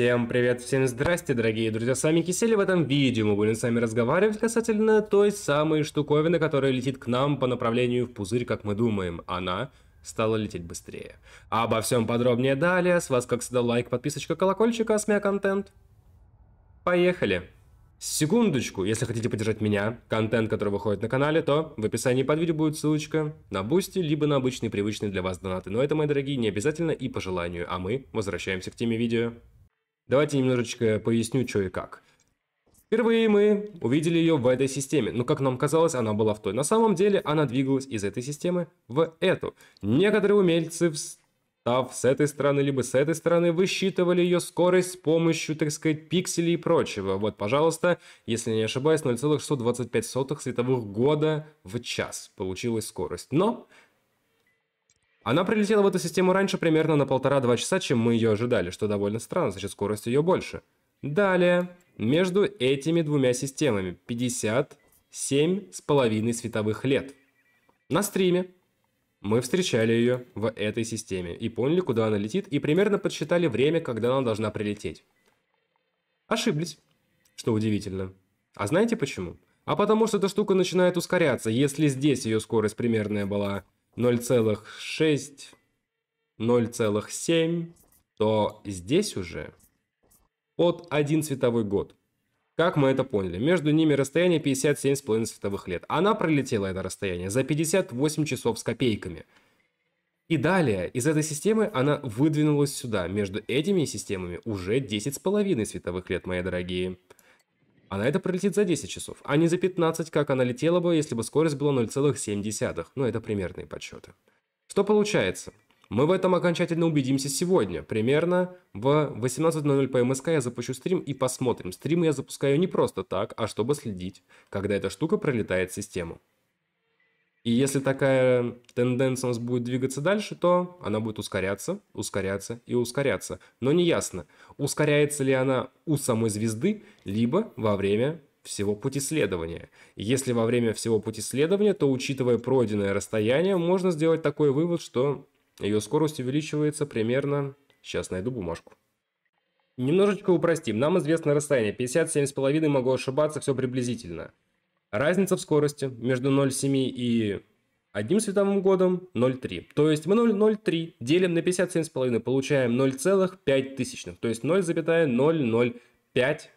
Всем привет, всем здрасте, дорогие друзья, с вами Кисели в этом видео мы будем с вами разговаривать касательно той самой штуковины, которая летит к нам по направлению в пузырь, как мы думаем, она стала лететь быстрее. Обо всем подробнее далее, с вас как всегда лайк, подписочка, колокольчик, асмия контент. Поехали! Секундочку, если хотите поддержать меня, контент, который выходит на канале, то в описании под видео будет ссылочка на Бусти, либо на обычные привычные для вас донаты. Но это, мои дорогие, не обязательно и по желанию, а мы возвращаемся к теме видео. Давайте немножечко поясню, что и как. Впервые мы увидели ее в этой системе, но как нам казалось, она была в той. На самом деле она двигалась из этой системы в эту. Некоторые умельцы, встав с этой стороны, либо с этой стороны, высчитывали ее скорость с помощью, так сказать, пикселей и прочего. Вот, пожалуйста, если не ошибаюсь, 0,625 световых года в час получилась скорость. Но она прилетела в эту систему раньше примерно на полтора-два часа, чем мы ее ожидали, что довольно странно, значит скорость ее больше. Далее, между этими двумя системами 57 с половиной световых лет. На стриме мы встречали ее в этой системе и поняли, куда она летит, и примерно подсчитали время, когда она должна прилететь. Ошиблись, что удивительно. А знаете почему? А потому что эта штука начинает ускоряться. Если здесь ее скорость примерная была 0,6, 0,7, то здесь уже под один световой год. Как мы это поняли? Между ними расстояние 57,5 световых лет. Она пролетела это расстояние за 58 часов с копейками. И далее, из этой системы она выдвинулась сюда. Между этими системами уже 10,5 световых лет, мои дорогие. Она это пролетит за 10 часов, а не за 15, как она летела бы, если бы скорость была 0,7. Ну, это примерные подсчеты. Что получается? Мы в этом окончательно убедимся сегодня. Примерно в 18.00 по МСК я запущу стрим и посмотрим. Стримы я запускаю не просто так, а чтобы следить, когда эта штука пролетает систему. И если такая тенденция у нас будет двигаться дальше, то она будет ускоряться, ускоряться и ускоряться. Но не ясно, ускоряется ли она у самой звезды, либо во время всего пути следования. Если во время всего пути следования, то учитывая пройденное расстояние, можно сделать такой вывод, что ее скорость увеличивается примерно... Сейчас найду бумажку. Немножечко упростим. Нам известно расстояние. 57,5, могу ошибаться, все приблизительно. Разница в скорости между 0,7 и одним световым годом 0,3. То есть мы 0,3 делим на 57,5, получаем 0,5. То есть 0,005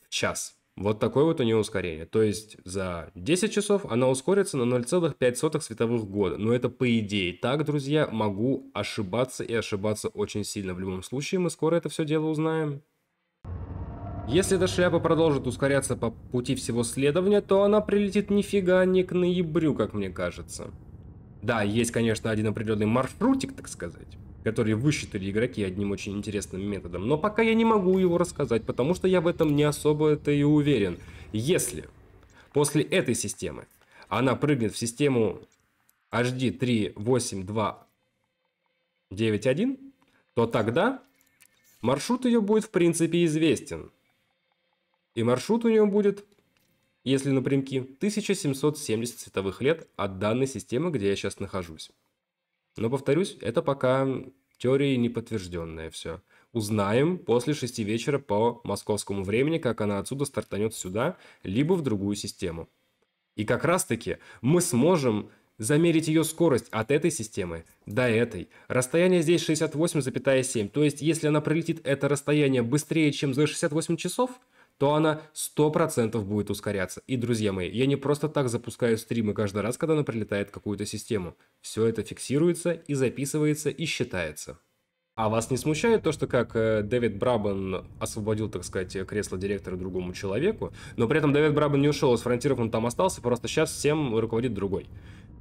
в час. Вот такое вот у нее ускорение. То есть за 10 часов она ускорится на 0,5 световых года. Но это по идее. Так, друзья, могу ошибаться и ошибаться очень сильно. В любом случае, мы скоро это все дело узнаем. Если эта шляпа продолжит ускоряться по пути всего следования, то она прилетит нифига не к ноябрю, как мне кажется. Да, есть, конечно, один определенный маршрутик, так сказать, который высчитали игроки одним очень интересным методом, но пока я не могу его рассказать, потому что я в этом не особо-то и уверен. Если после этой системы она прыгнет в систему HD38291, то тогда маршрут ее будет в принципе известен. И маршрут у него будет, если напрямки, 1770 световых лет от данной системы, где я сейчас нахожусь. Но повторюсь, это пока теории не все. Узнаем после шести вечера по московскому времени, как она отсюда стартанет сюда, либо в другую систему. И как раз таки мы сможем замерить ее скорость от этой системы до этой. Расстояние здесь 68,7, то есть если она пролетит это расстояние быстрее, чем за 68 часов, то она 100% будет ускоряться. И, друзья мои, я не просто так запускаю стримы каждый раз, когда она прилетает какую-то систему. Все это фиксируется и записывается и считается. А вас не смущает то, что как э, Дэвид Брабан освободил, так сказать, кресло директора другому человеку, но при этом Дэвид Брабан не ушел из фронтиров, он там остался, просто сейчас всем руководит другой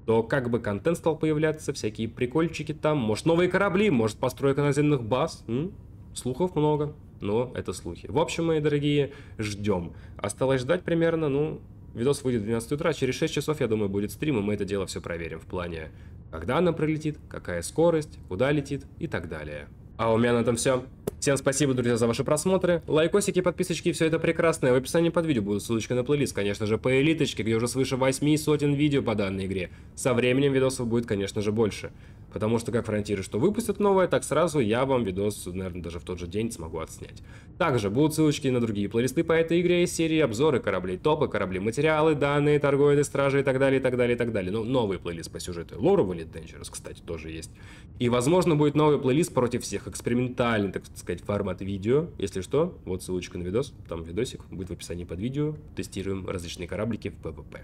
то как бы контент стал появляться, всякие прикольчики там, может новые корабли, может постройка наземных баз, м? слухов много но это слухи. В общем, мои дорогие, ждем. Осталось ждать примерно, ну, видос выйдет в 12 утра, через 6 часов, я думаю, будет стрим, и мы это дело все проверим в плане, когда она пролетит, какая скорость, куда летит и так далее. А у меня на этом все. Всем спасибо, друзья, за ваши просмотры. Лайкосики, подписочки, все это прекрасное. В описании под видео будут ссылочки на плейлист, конечно же, по элиточке, где уже свыше 8 сотен видео по данной игре. Со временем видосов будет, конечно же, больше. Потому что как фронтиры что выпустят новое, так сразу я вам видос, наверное, даже в тот же день смогу отснять. Также будут ссылочки на другие плейлисты по этой игре из серии, обзоры кораблей топы, корабли материалы, данные, торговые стражи и так далее, и так далее, и так далее. Но ну, новый плейлист по сюжету Лору Валит Dangerous, кстати, тоже есть. И, возможно, будет новый плейлист против всех, экспериментальный, так сказать, формат видео. Если что, вот ссылочка на видос, там видосик, будет в описании под видео. Тестируем различные кораблики в PvP.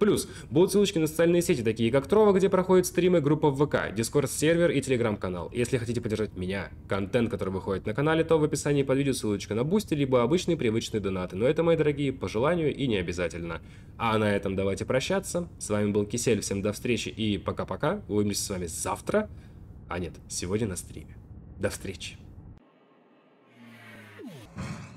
Плюс будут ссылочки на социальные сети, такие как Трова, где проходят стримы, группа в ВК, Дискорд-сервер и Телеграм-канал. Если хотите поддержать меня, контент, который выходит на канале, то в описании под видео ссылочка на Бусти, либо обычные привычные донаты. Но это, мои дорогие, по желанию и не обязательно. А на этом давайте прощаться. С вами был Кисель, всем до встречи и пока-пока. Увидимся с вами завтра, а нет, сегодня на стриме. До встречи. you